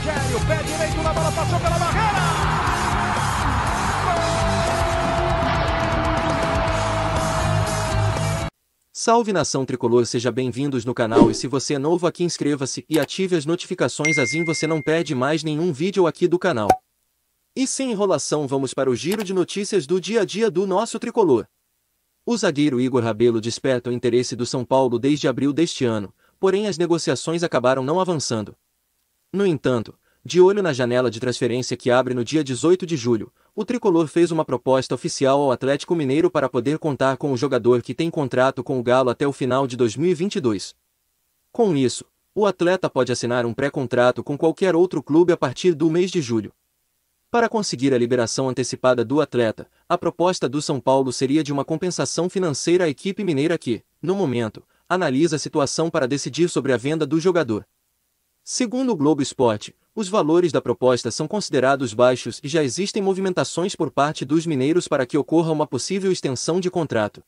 Rogério, pé direito na bola, passou pela barreira. Salve nação tricolor, seja bem-vindos no canal e se você é novo aqui inscreva-se e ative as notificações assim você não perde mais nenhum vídeo aqui do canal. E sem enrolação vamos para o giro de notícias do dia a dia do nosso tricolor. O zagueiro Igor Rabelo desperta o interesse do São Paulo desde abril deste ano, porém as negociações acabaram não avançando. No entanto, de olho na janela de transferência que abre no dia 18 de julho, o tricolor fez uma proposta oficial ao Atlético Mineiro para poder contar com o jogador que tem contrato com o Galo até o final de 2022. Com isso, o atleta pode assinar um pré-contrato com qualquer outro clube a partir do mês de julho. Para conseguir a liberação antecipada do atleta, a proposta do São Paulo seria de uma compensação financeira à equipe mineira que, no momento, analisa a situação para decidir sobre a venda do jogador. Segundo o Globo Esporte, os valores da proposta são considerados baixos e já existem movimentações por parte dos mineiros para que ocorra uma possível extensão de contrato.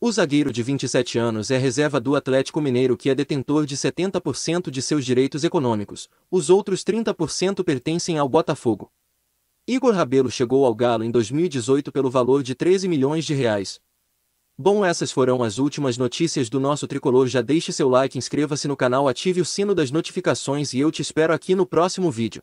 O zagueiro de 27 anos é reserva do Atlético Mineiro que é detentor de 70% de seus direitos econômicos, os outros 30% pertencem ao Botafogo. Igor Rabelo chegou ao Galo em 2018 pelo valor de 13 milhões de reais, Bom essas foram as últimas notícias do nosso tricolor já deixe seu like inscreva-se no canal ative o sino das notificações e eu te espero aqui no próximo vídeo.